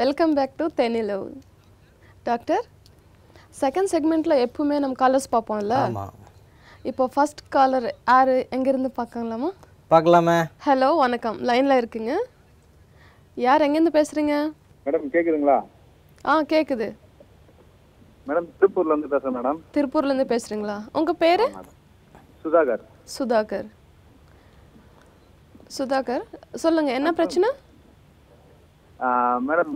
welcome back to தெனிலவ் doctor second செக்மெண்ட்டில் எப்பவுமே நம்ம காலர்ஸ் பார்ப்போம்ல இப்போ ஃபர்ஸ்ட் காலர் யார் எங்கேருந்து பார்க்கலாமா பார்க்கலாமே ஹலோ வணக்கம் லைனில் இருக்கீங்க யார் எங்கேருந்து பேசுகிறீங்க மேடம் கேட்குதுங்களா ஆ கேட்குது மேடம் திருப்பூர்லேருந்து பேசுகிறேன் மேடம் திருப்பூர்லேருந்து பேசுகிறீங்களா உங்கள் பேர் சுதாகர் சுதாகர் சுதாகர் சொல்லுங்கள் என்ன பிரச்சனை மேடம்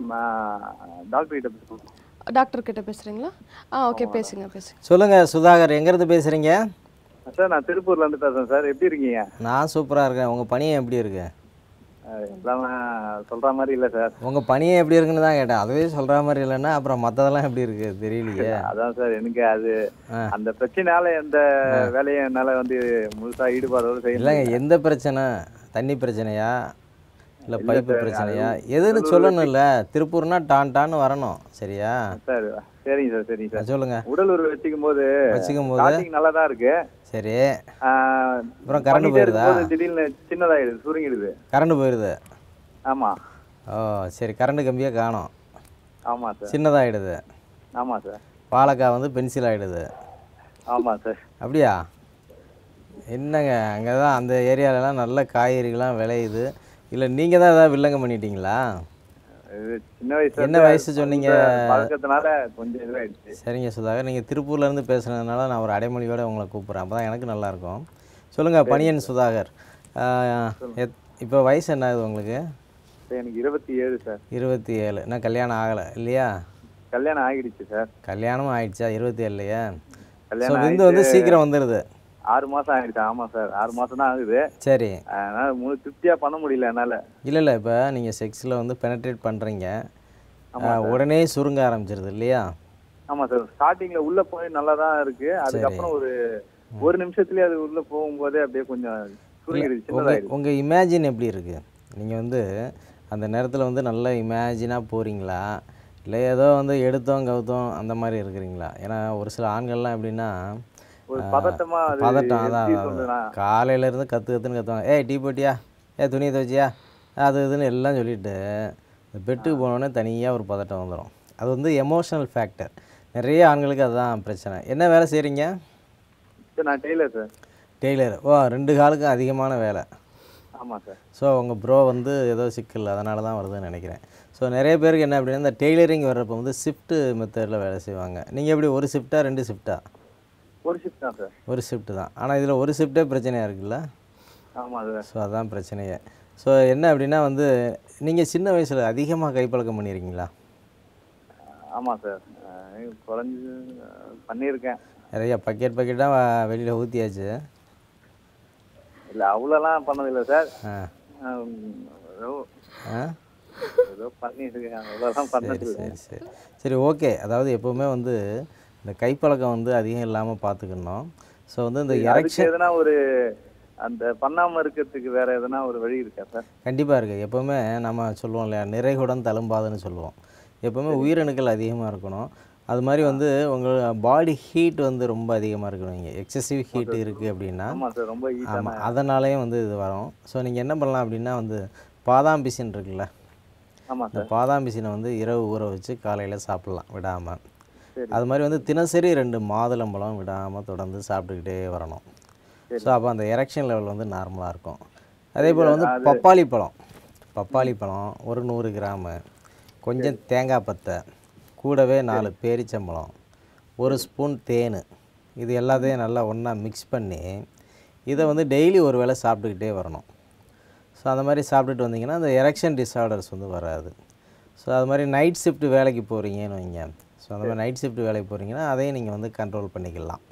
டாக்டர் கிட்ட பேசுகிறோம் டாக்டர் கிட்ட பேசுறீங்களா ஆ ஓகே பேசுங்க பேசுங்க சொல்லுங்க சுதாகர் எங்கேருந்து பேசுறீங்க சார் நான் திருப்பூர்ல இருந்து பேசுறேன் சார் எப்படி இருக்கீங்க நான் சூப்பரா இருக்கேன் உங்க பணியை எப்படி இருக்கு எல்லாம் சொல்ற மாதிரி இல்ல சார் உங்க பணியை எப்படி இருக்குன்னு தான் கேட்டேன் அதுவே சொல்ற மாதிரி இல்லைன்னா அப்புறம் மத்ததெல்லாம் எப்படி இருக்கு தெரியலையே அதான் சார் எனக்கு அது அந்த பிரச்சனையால எந்த வேலையை என்னால வந்து முழுசா ஈடுபாடோடு செய்யல எந்த பிரச்சனை தண்ணி பிரச்சனையா இல்லை பைப்பு பிரச்சனையா எதுன்னு சொல்லணும் இல்லை திருப்பூர்னா டான் வரணும் சரியா சார் சரிங்க சார் சரிங்க சார் சொல்லுங்க உடல் உறவு வச்சுக்கும் போது வச்சுக்கும் போது நல்லா தான் இருக்கு சரி அப்புறம் கரண்ட் போயிருதா திடீர்னு சின்னதாயிடுது சுருங்கிடுது கரண்ட் போயிருது ஆமாம் ஓ சரி கரண்ட் கம்பியாக காணும் ஆமாம் சார் சின்னதாகிடுது ஆமாம் சார் பாலக்காய் வந்து பென்சில் ஆகிடுது ஆமாம் சார் அப்படியா என்னங்க அங்கே தான் அந்த ஏரியாலலாம் நல்ல காய்கறிகள்லாம் விளையுது இல்ல நீங்க தான் ஏதாவது வில்லங்க பண்ணிட்டீங்களா என்ன வயசு சொன்னீங்க கொஞ்சம் சரிங்க சுதாகர் திருப்பூர்ல இருந்து பேசுனதுனால நான் ஒரு அடைமொழியோட உங்களை கூப்பிடுறேன் அப்பதான் எனக்கு நல்லா இருக்கும் சொல்லுங்க பணியன் சுதாகர் இப்போ வயசு என்ன ஆகுது உங்களுக்கு எனக்கு இருபத்தி ஏழு சார் இருபத்தி ஏழு நான் கல்யாணம் ஆகலை இல்லையா கல்யாணம் ஆகிடுச்சு சார் கல்யாணமும் ஆயிடுச்சா இருபத்தி ஏழுலையா விந்து வந்து சீக்கிரம் வந்துடுது ஆறு மாசம் ஆயிடுச்சு ஆமா சார் ஆறு மாசம் தான் ஆகுது சரி அதனால முழு திருப்தியா பண்ண முடியல என்னால இல்ல இல்ல இப்ப நீங்க செக்ஸ்ல வந்து பெனட்ரேட் பண்றீங்க உடனே சுருங்க ஆரம்பிச்சிருது இல்லையா ஆமா சார் ஸ்டார்டிங்ல உள்ள போய் நல்லா தான் இருக்கு அதுக்கப்புறம் ஒரு ஒரு நிமிஷத்துலயே அது உள்ள போகும்போதே அப்படியே கொஞ்சம் உங்க இமேஜின் எப்படி இருக்கு நீங்க வந்து அந்த நேரத்தில் வந்து நல்லா இமேஜினாக போறீங்களா இல்லை ஏதோ வந்து எடுத்தோம் கவுத்தோம் அந்த மாதிரி இருக்கிறீங்களா ஏன்னா ஒரு சில ஆண்கள்லாம் எப்படின்னா பதட்டம் அதான் காலையில இருந்து கத்து கத்துன்னு கத்துவாங்க ஏய் டீ போட்டியா ஏ துணி துவச்சியா அது இதுன்னு எல்லாம் சொல்லிட்டு பெட்டுக்கு போனோடனே தனியாக ஒரு பதட்டம் வந்துடும் அது வந்து எமோஷனல் ஃபேக்டர் நிறைய ஆண்களுக்கு அதுதான் பிரச்சனை என்ன வேலை செய்கிறீங்க நான் டெய்லர் சார் டெய்லர் ஓ ரெண்டு காலுக்கும் அதிகமான வேலை ஆமாம் சார் ஸோ உங்கள் ப்ரோ வந்து ஏதோ சிக்கல் அதனால தான் வருதுன்னு நினைக்கிறேன் ஸோ நிறைய பேருக்கு என்ன அப்படின்னா இந்த டெய்லரிங் வர்றப்போ வந்து ஷிஃப்ட்டு மெத்தடில் வேலை செய்வாங்க நீங்கள் எப்படி ஒரு ஷிஃப்ட்டா ரெண்டு ஷிஃப்ட்டா ஒரு ஷிஃப்ட் தான் சார் ஒரு ஷிஃப்ட் தான் ஆனால் இதில் ஒரு ஷிஃப்டே பிரச்சனையாக இருக்குல்ல ஆமாம் சார் ஸோ அதான் பிரச்சனையே ஸோ என்ன அப்படின்னா வந்து நீங்கள் சின்ன வயசில் அதிகமாக கைப்பழக்கம் பண்ணியிருக்கீங்களா ஆமாம் சார் குறைஞ்சி பண்ணியிருக்கேன் நிறையா பக்கெட் பக்கெட்டாக வெளியில் ஊற்றியாச்சு இல்லை அவ்வளோலாம் பண்ணதில்லை சார் ஏதோ ஏதோ பண்ணியிருக்கேன் அவ்வளோலாம் பண்ணதில்லை சரி சரி சரி ஓகே அதாவது எப்போவுமே வந்து இந்த கைப்பழக்கம் வந்து அதிகம் இல்லாமல் பார்த்துக்கணும் ஸோ வந்து இந்த எரக்ஷன் எதனா ஒரு அந்த பண்ணாமல் இருக்கிறதுக்கு வேற எதனா ஒரு வழி இருக்கா சார் கண்டிப்பாக இருக்கு எப்பவுமே நம்ம சொல்லுவோம் இல்லையா நிறைகுடன் தழும்பாதுன்னு சொல்லுவோம் எப்பவுமே உயிரணுக்கள் அதிகமாக இருக்கணும் அது மாதிரி வந்து உங்களோட பாடி ஹீட் வந்து ரொம்ப அதிகமாக இருக்கணும் இங்கே எக்ஸசிவ் ஹீட் இருக்குது அப்படின்னா ஆமாம் அதனாலேயும் வந்து இது வரும் ஸோ நீங்கள் என்ன பண்ணலாம் அப்படின்னா வந்து பாதாம்பிசின் இருக்குல்ல இந்த பாதாம் பிசினை வந்து இரவு ஊற வச்சு காலையில் சாப்பிட்லாம் விடாமல் அது மாதிரி வந்து தினசரி ரெண்டு மாதுளம்பழம் விடாமல் தொடர்ந்து சாப்பிட்டுக்கிட்டே வரணும் ஸோ அப்போ அந்த எரெக்ஷன் லெவல் வந்து நார்மலாக இருக்கும் அதே போல் வந்து பப்பாளி பழம் பப்பாளி பழம் ஒரு நூறு கிராமு கொஞ்சம் தேங்காய் பத்தை கூடவே நாலு பேரிச்சம்பழம் ஒரு ஸ்பூன் தேன் இது எல்லாத்தையும் நல்லா ஒன்றா மிக்ஸ் பண்ணி இதை வந்து டெய்லி ஒரு வேளை சாப்பிட்டுக்கிட்டே வரணும் ஸோ அந்த மாதிரி சாப்பிட்டுட்டு வந்தீங்கன்னா அந்த எரெக்ஷன் டிஸார்டர்ஸ் வந்து வராது ஸோ அது மாதிரி நைட் ஷிஃப்ட் வேலைக்கு போகிறீங்கன்னு வைங்க ஸோ அந்த மாதிரி நைட் ஷிஃப்ட் வேலைக்கு போகிறீங்கன்னா அதையும் நீங்கள் வந்து கண்ட்ரோல் பண்ணிக்கலாம்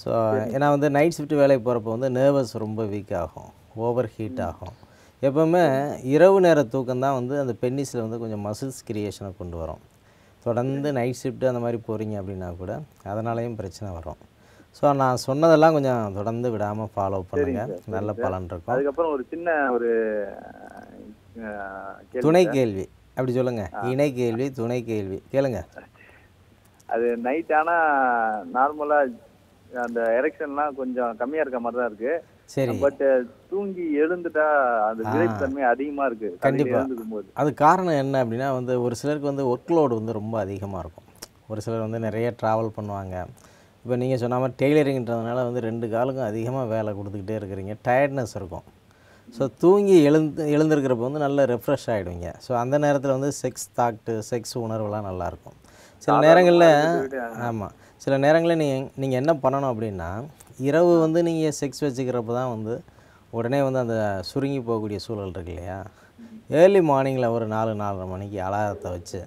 ஸோ ஏன்னா வந்து நைட் ஷிஃப்ட் வேலைக்கு போகிறப்ப வந்து நர்வஸ் ரொம்ப வீக் ஆகும் ஓவர் ஹீட் ஆகும் எப்போவுமே இரவு நேர தூக்கம் தான் வந்து அந்த பென்னிஸில் வந்து கொஞ்சம் மசில்ஸ் கிரியேஷனை கொண்டு வரும் தொடர்ந்து நைட் ஷிஃப்ட்டு அந்த மாதிரி போகிறீங்க அப்படின்னா கூட அதனாலேயும் பிரச்சனை வரும் ஸோ நான் சொன்னதெல்லாம் கொஞ்சம் தொடர்ந்து விடாமல் ஃபாலோ பண்ணுங்க நல்ல பலன் இருக்கும் அதுக்கப்புறம் ஒரு சின்ன ஒரு துணை கேள்வி அப்படி சொல்லுங்க இணை கேள்வி துணை கேள்வி கேளுங்க அது நைட் ஆனா நார்மலா அந்த எரெக்ஷன்லாம் கொஞ்சம் கம்மியா இருக்க மாதிரி தான் இருக்கு சரி பட் தூங்கி எழுந்துட்டா அந்த விரைப்புத்தன்மை அதிகமா இருக்கு கண்டிப்பா அது காரணம் என்ன அப்படின்னா வந்து ஒரு சிலருக்கு வந்து ஒர்க் லோடு வந்து ரொம்ப அதிகமாக இருக்கும் ஒரு சிலர் வந்து நிறைய ட்ராவல் பண்ணுவாங்க இப்போ நீங்கள் சொன்ன மாதிரி டெய்லரிங்கிறதுனால வந்து ரெண்டு காலுக்கும் அதிகமாக வேலை கொடுத்துக்கிட்டே இருக்கிறீங்க டயர்ட்னஸ் இருக்கும் ஸோ தூங்கி எழுந்து எழுந்திருக்கிறப்ப வந்து நல்ல ரெஃப்ரெஷ் ஆகிடுவீங்க ஸோ அந்த நேரத்தில் வந்து செக்ஸ் தாக்ட்டு செக்ஸ் உணர்வுலாம் நல்லாயிருக்கும் சில நேரங்களில் ஆமாம் சில நேரங்களில் நீங்கள் நீங்கள் என்ன பண்ணணும் அப்படின்னா இரவு வந்து நீங்கள் செக்ஸ் வச்சுக்கிறப்ப தான் வந்து உடனே வந்து அந்த சுருங்கி போகக்கூடிய சூழல் இருக்கு இல்லையா ஏர்லி மார்னிங்கில் ஒரு நாலு நாலரை மணிக்கு அலாரத்தை வச்சு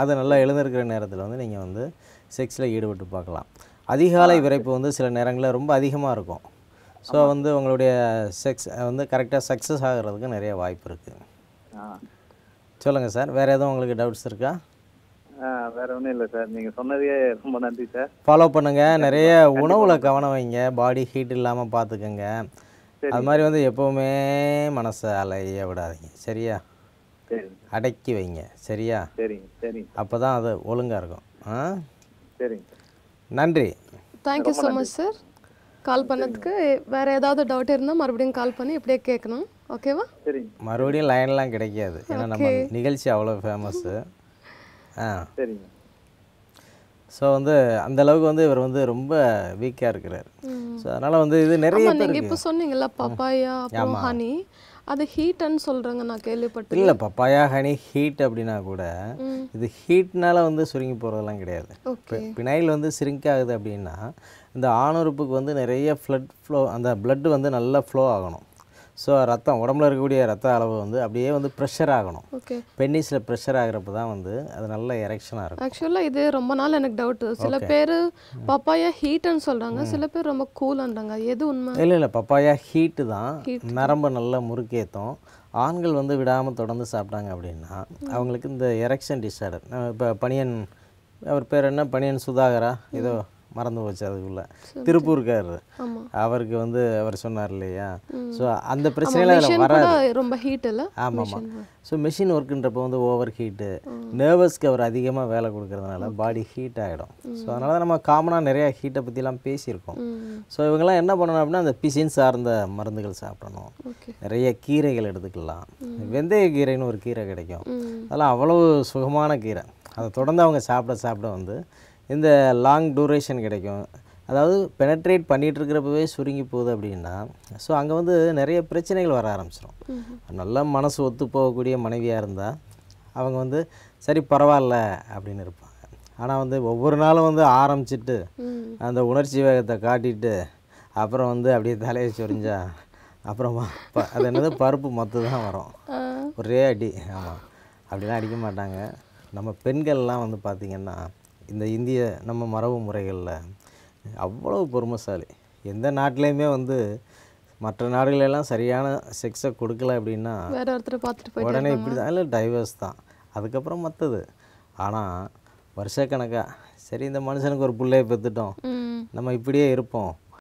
அதை நல்லா எழுந்திருக்கிற நேரத்தில் வந்து நீங்கள் வந்து செக்ஸில் ஈடுபட்டு பார்க்கலாம் அதிகாலை விரைப்பு வந்து சில நேரங்களில் ரொம்ப அதிகமாக இருக்கும் ஸோ வந்து உங்களுடைய செக்ஸ் வந்து கரெக்டாக சக்ஸஸ் ஆகிறதுக்கு நிறைய வாய்ப்பு இருக்குது சொல்லுங்கள் சார் வேறு எதுவும் உங்களுக்கு டவுட்ஸ் இருக்கா வேற ஒன்றும் இல்லை சார் நீங்கள் சொன்னதே ரொம்ப நன்றி சார் ஃபாலோ பண்ணுங்க நிறைய உணவில் கவனம் வைங்க பாடி ஹீட் இல்லாமல் பார்த்துக்கோங்க அது மாதிரி வந்து எப்போவுமே மனசை அலைய விடாதீங்க சரியா அடக்கி வைங்க சரியா சரிங்க சரி அப்போ தான் அது ஒழுங்காக இருக்கும் ஆ சரிங்க நன்றி thank you so much sir call பண்ணதுக்கு வேறு ஏதாவது டவுட் இருந்தால் மறுபடியும் கால் பண்ணி இப்படியே கேட்கணும் ஓகேவா சரி மறுபடியும் லைன்லாம் கிடைக்காது ஏன்னா நம்ம நிகழ்ச்சி அவ்வளோ ஃபேமஸ்ஸு ஸோ வந்து அந்த அளவுக்கு வந்து இவர் வந்து ரொம்ப வீக்காக இருக்கிறார் ஸோ அதனால் வந்து இது நிறைய நீங்கள் இப்போ சொன்னீங்கல்ல பப்பாயா அப்புறம் ஹனி அது ஹீட்னு சொல்கிறாங்க நான் கேள்விப்பட்டேன் இல்லை பப்பாயா ஹனி ஹீட் அப்படின்னா கூட இது ஹீட்னால வந்து சுருங்கி போகிறதெல்லாம் கிடையாது பிணையில் வந்து சிரிங்க் ஆகுது அப்படின்னா இந்த ஆணுறுப்புக்கு வந்து நிறைய ஃப்ளட் ஃப்ளோ அந்த பிளட் வந்து நல்லா ஃப்ளோ ஆகணும் ஸோ ரத்தம் உடம்புல இருக்கக்கூடிய ரத்த அளவு வந்து அப்படியே வந்து ப்ரெஷர் ஆகணும் ஓகே பென்னிஸில் ப்ரெஷர் ஆகிறப்ப தான் வந்து அது நல்ல எரெக்ஷனாக இருக்கும் ஆக்சுவலாக இது ரொம்ப நாள் எனக்கு டவுட்டு சில பேர் பப்பாயா ஹீட்டுன்னு சொல்கிறாங்க சில பேர் ரொம்ப கூல்ன்றாங்க எது உண்மை இல்லை இல்லை பப்பாயா ஹீட்டு தான் நரம்பு நல்லா முறுக்கேற்றும் ஆண்கள் வந்து விடாமல் தொடர்ந்து சாப்பிட்டாங்க அப்படின்னா அவங்களுக்கு இந்த எரெக்ஷன் டிஸார்டர் இப்போ பனியன் அவர் பேர் என்ன பனியன் சுதாகரா ஏதோ மறந்து போச்சு அதுக்குள்ளே திருப்பூர்கார் அவருக்கு வந்து அவர் சொன்னார் இல்லையா ஸோ அந்த பிரச்சனையில் வராது ரொம்ப ஹீட் இல்லை ஆமாம் ஆமாம் ஸோ மிஷின் ஒர்க்குன்றப்போ வந்து ஓவர் ஹீட்டு நர்வஸ்க்கு அவர் அதிகமாக வேலை கொடுக்கறதுனால பாடி ஹீட் ஆகிடும் ஸோ அதனால தான் நம்ம காமனாக நிறையா ஹீட்டை பற்றிலாம் பேசியிருக்கோம் ஸோ இவங்கெல்லாம் என்ன பண்ணணும் அப்படின்னா அந்த பிசின் சார்ந்த மருந்துகள் சாப்பிடணும் நிறைய கீரைகள் எடுத்துக்கலாம் வெந்தய கீரைன்னு ஒரு கீரை கிடைக்கும் அதெல்லாம் அவ்வளோ சுகமான கீரை அதை தொடர்ந்து அவங்க சாப்பிட சாப்பிட வந்து இந்த லாங் டூரேஷன் கிடைக்கும் அதாவது பெனட்ரேட் பண்ணிகிட்ருக்கிறப்பவே சுருங்கி போகுது அப்படின்னா ஸோ அங்கே வந்து நிறைய பிரச்சனைகள் வர ஆரம்பிச்சிடும் நல்லா மனசு ஒத்து போகக்கூடிய மனைவியாக இருந்தால் அவங்க வந்து சரி பரவாயில்ல அப்படின்னு இருப்பாங்க ஆனால் வந்து ஒவ்வொரு நாளும் வந்து ஆரம்பிச்சிட்டு அந்த உணர்ச்சி வேகத்தை காட்டிட்டு அப்புறம் வந்து அப்படியே தலையை சொரிஞ்சா அப்புறமா அது என்னது பருப்பு மொத்து தான் வரும் ஒரே அடி ஆமாம் அப்படிலாம் அடிக்க மாட்டாங்க நம்ம பெண்கள்லாம் வந்து பார்த்திங்கன்னா இந்த இந்திய நம்ம மரபு முறைகளில் அவ்வளோ பொறுமைசாலி எந்த நாட்டிலையுமே வந்து மற்ற நாடுகளெல்லாம் சரியான செக்ஸை கொடுக்கல அப்படின்னா வேறு ஒருத்தர் பார்த்துட்டு உடனே இப்படி தான் இல்லை டைவர்ஸ் தான் அதுக்கப்புறம் மற்றது ஆனால் வருஷக்கணக்காக சரி இந்த மனுஷனுக்கு ஒரு பிள்ளையை பெற்றுட்டோம் நம்ம இப்படியே இருப்போம்